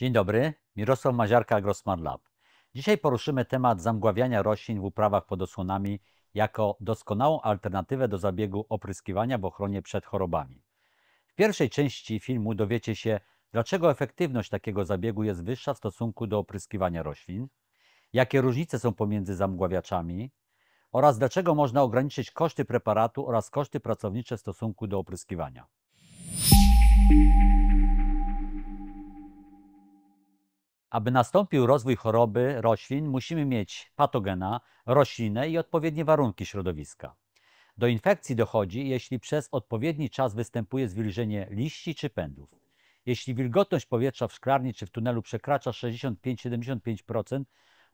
Dzień dobry, Mirosław Maziarka, Grossman Lab. Dzisiaj poruszymy temat zamgławiania roślin w uprawach pod osłonami jako doskonałą alternatywę do zabiegu opryskiwania w ochronie przed chorobami. W pierwszej części filmu dowiecie się, dlaczego efektywność takiego zabiegu jest wyższa w stosunku do opryskiwania roślin, jakie różnice są pomiędzy zamgławiaczami oraz dlaczego można ograniczyć koszty preparatu oraz koszty pracownicze w stosunku do opryskiwania. Aby nastąpił rozwój choroby roślin, musimy mieć patogena, roślinę i odpowiednie warunki środowiska. Do infekcji dochodzi, jeśli przez odpowiedni czas występuje zwilżenie liści czy pędów. Jeśli wilgotność powietrza w szklarni czy w tunelu przekracza 65-75%,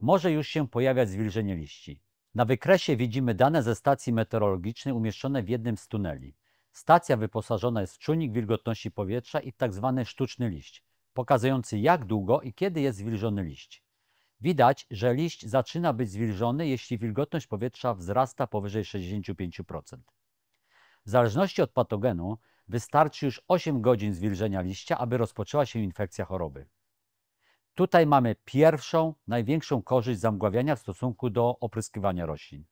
może już się pojawiać zwilżenie liści. Na wykresie widzimy dane ze stacji meteorologicznej umieszczone w jednym z tuneli. Stacja wyposażona jest w czujnik wilgotności powietrza i tzw. Tak sztuczny liść pokazujący jak długo i kiedy jest zwilżony liść. Widać, że liść zaczyna być zwilżony, jeśli wilgotność powietrza wzrasta powyżej 65%. W zależności od patogenu wystarczy już 8 godzin zwilżenia liścia, aby rozpoczęła się infekcja choroby. Tutaj mamy pierwszą, największą korzyść zamgławiania w stosunku do opryskiwania roślin,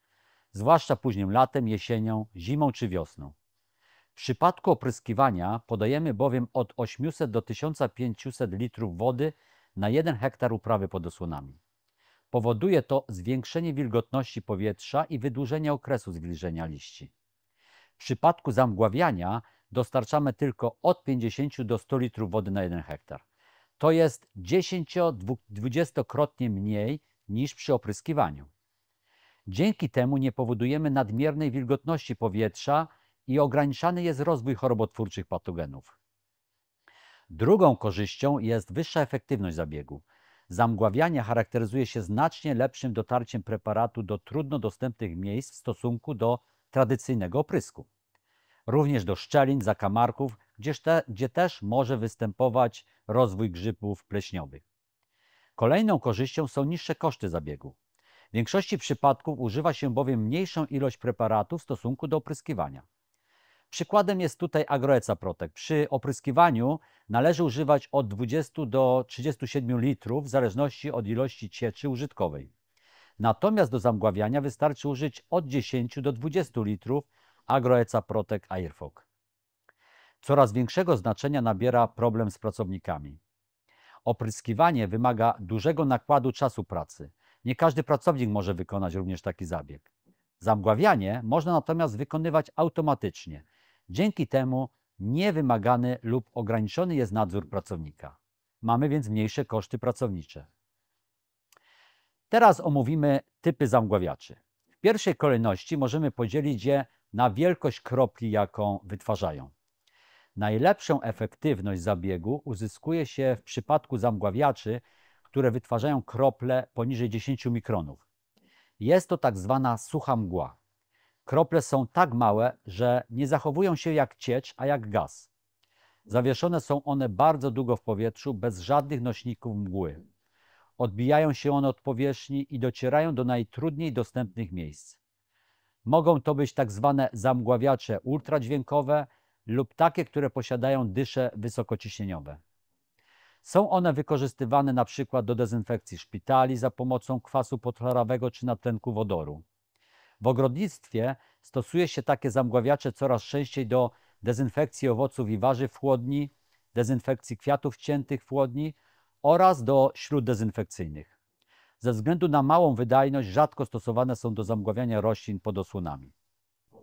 zwłaszcza późnym latem, jesienią, zimą czy wiosną. W przypadku opryskiwania podajemy bowiem od 800 do 1500 litrów wody na 1 hektar uprawy pod osłonami. Powoduje to zwiększenie wilgotności powietrza i wydłużenie okresu zwilżenia liści. W przypadku zamgławiania dostarczamy tylko od 50 do 100 litrów wody na 1 hektar. To jest 10-20-krotnie mniej niż przy opryskiwaniu. Dzięki temu nie powodujemy nadmiernej wilgotności powietrza, i ograniczany jest rozwój chorobotwórczych patogenów. Drugą korzyścią jest wyższa efektywność zabiegu. Zamgławianie charakteryzuje się znacznie lepszym dotarciem preparatu do trudno dostępnych miejsc w stosunku do tradycyjnego oprysku. Również do szczelin, zakamarków, gdzie, te, gdzie też może występować rozwój grzybów pleśniowych. Kolejną korzyścią są niższe koszty zabiegu. W większości przypadków używa się bowiem mniejszą ilość preparatu w stosunku do opryskiwania. Przykładem jest tutaj Agroeca Protek. Przy opryskiwaniu należy używać od 20 do 37 litrów w zależności od ilości cieczy użytkowej. Natomiast do zamgławiania wystarczy użyć od 10 do 20 litrów Agroeca Protek Airfog. Coraz większego znaczenia nabiera problem z pracownikami. Opryskiwanie wymaga dużego nakładu czasu pracy. Nie każdy pracownik może wykonać również taki zabieg. Zamgławianie można natomiast wykonywać automatycznie Dzięki temu niewymagany lub ograniczony jest nadzór pracownika. Mamy więc mniejsze koszty pracownicze. Teraz omówimy typy zamgławiaczy. W pierwszej kolejności możemy podzielić je na wielkość kropli, jaką wytwarzają. Najlepszą efektywność zabiegu uzyskuje się w przypadku zamgławiaczy, które wytwarzają krople poniżej 10 mikronów. Jest to tak zwana sucha mgła. Krople są tak małe, że nie zachowują się jak ciecz, a jak gaz. Zawieszone są one bardzo długo w powietrzu, bez żadnych nośników mgły. Odbijają się one od powierzchni i docierają do najtrudniej dostępnych miejsc. Mogą to być tak zwane zamgławiacze ultradźwiękowe lub takie, które posiadają dysze wysokociśnieniowe. Są one wykorzystywane np. do dezynfekcji szpitali za pomocą kwasu potrawego czy natlenku wodoru. W ogrodnictwie stosuje się takie zamgławiacze coraz częściej do dezynfekcji owoców i warzyw w chłodni, dezynfekcji kwiatów ciętych w chłodni oraz do śróddezynfekcyjnych. dezynfekcyjnych. Ze względu na małą wydajność rzadko stosowane są do zamgławiania roślin pod osłonami.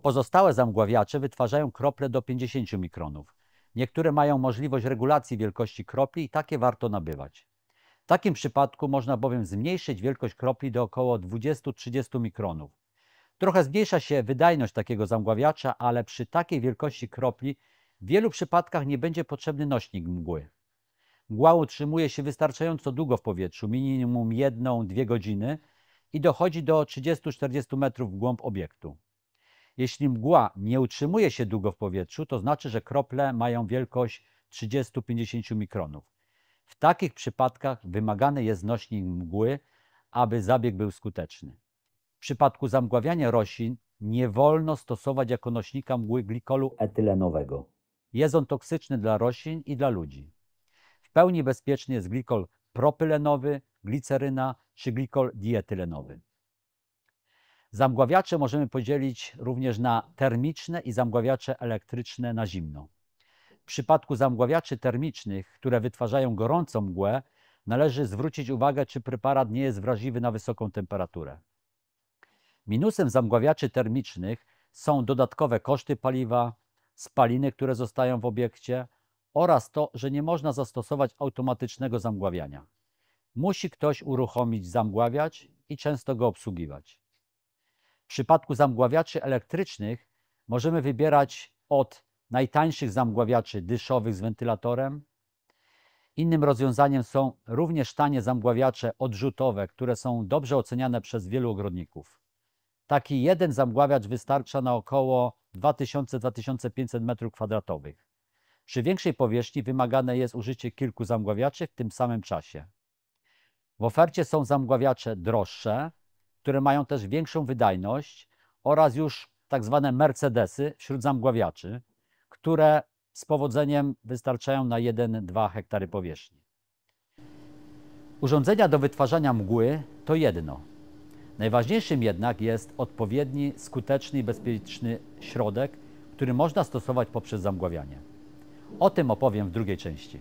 Pozostałe zamgławiacze wytwarzają krople do 50 mikronów. Niektóre mają możliwość regulacji wielkości kropli i takie warto nabywać. W takim przypadku można bowiem zmniejszyć wielkość kropli do około 20-30 mikronów Trochę zmniejsza się wydajność takiego zamgławiacza, ale przy takiej wielkości kropli w wielu przypadkach nie będzie potrzebny nośnik mgły. Mgła utrzymuje się wystarczająco długo w powietrzu, minimum 1-2 godziny i dochodzi do 30-40 metrów w głąb obiektu. Jeśli mgła nie utrzymuje się długo w powietrzu, to znaczy, że krople mają wielkość 30-50 mikronów. W takich przypadkach wymagany jest nośnik mgły, aby zabieg był skuteczny. W przypadku zamgławiania roślin nie wolno stosować jako nośnika mgły glikolu etylenowego. Jest on toksyczny dla roślin i dla ludzi. W pełni bezpieczny jest glikol propylenowy, gliceryna czy glikol dietylenowy. Zamgławiacze możemy podzielić również na termiczne i zamgławiacze elektryczne na zimno. W przypadku zamgławiaczy termicznych, które wytwarzają gorącą mgłę, należy zwrócić uwagę, czy preparat nie jest wrażliwy na wysoką temperaturę. Minusem zamgławiaczy termicznych są dodatkowe koszty paliwa, spaliny, które zostają w obiekcie oraz to, że nie można zastosować automatycznego zamgławiania. Musi ktoś uruchomić zamgławiacz i często go obsługiwać. W przypadku zamgławiaczy elektrycznych możemy wybierać od najtańszych zamgławiaczy dyszowych z wentylatorem. Innym rozwiązaniem są również tanie zamgławiacze odrzutowe, które są dobrze oceniane przez wielu ogrodników. Taki jeden zamgławiacz wystarcza na około 2000-2500 m2. Przy większej powierzchni wymagane jest użycie kilku zamgławiaczy w tym samym czasie. W ofercie są zamgławiacze droższe, które mają też większą wydajność oraz już tak zwane Mercedesy wśród zamgławiaczy, które z powodzeniem wystarczają na 1-2 hektary powierzchni. Urządzenia do wytwarzania mgły to jedno, Najważniejszym jednak jest odpowiedni, skuteczny i bezpieczny środek, który można stosować poprzez zamgławianie. O tym opowiem w drugiej części.